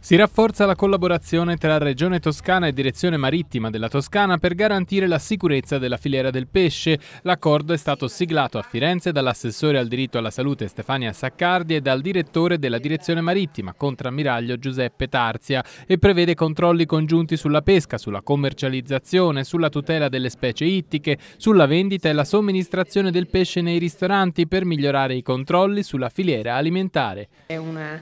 Si rafforza la collaborazione tra Regione Toscana e Direzione Marittima della Toscana per garantire la sicurezza della filiera del pesce. L'accordo è stato siglato a Firenze dall'assessore al diritto alla salute Stefania Saccardi e dal direttore della Direzione Marittima, contrammiraglio Giuseppe Tarzia, e prevede controlli congiunti sulla pesca, sulla commercializzazione, sulla tutela delle specie ittiche, sulla vendita e la somministrazione del pesce nei ristoranti per migliorare i controlli sulla filiera alimentare. È una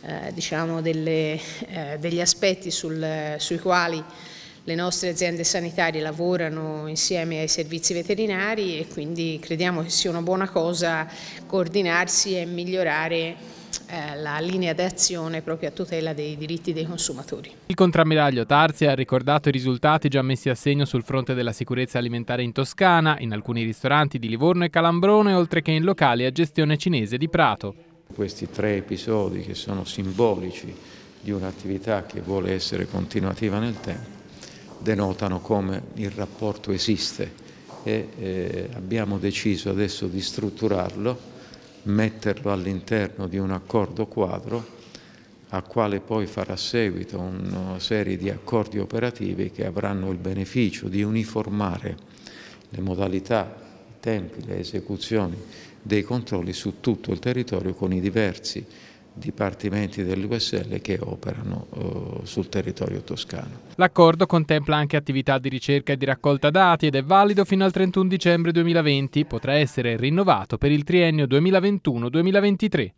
eh, diciamo delle, eh, degli aspetti sul, sui quali le nostre aziende sanitarie lavorano insieme ai servizi veterinari e quindi crediamo che sia una buona cosa coordinarsi e migliorare eh, la linea d'azione proprio a tutela dei diritti dei consumatori. Il contrammiraglio Tarzi ha ricordato i risultati già messi a segno sul fronte della sicurezza alimentare in Toscana, in alcuni ristoranti di Livorno e Calambrone, oltre che in locali a gestione cinese di Prato. Questi tre episodi che sono simbolici di un'attività che vuole essere continuativa nel tempo denotano come il rapporto esiste e eh, abbiamo deciso adesso di strutturarlo, metterlo all'interno di un accordo quadro a quale poi farà seguito una serie di accordi operativi che avranno il beneficio di uniformare le modalità tempi, le esecuzioni dei controlli su tutto il territorio con i diversi dipartimenti dell'USL che operano eh, sul territorio toscano. L'accordo contempla anche attività di ricerca e di raccolta dati ed è valido fino al 31 dicembre 2020, potrà essere rinnovato per il triennio 2021-2023.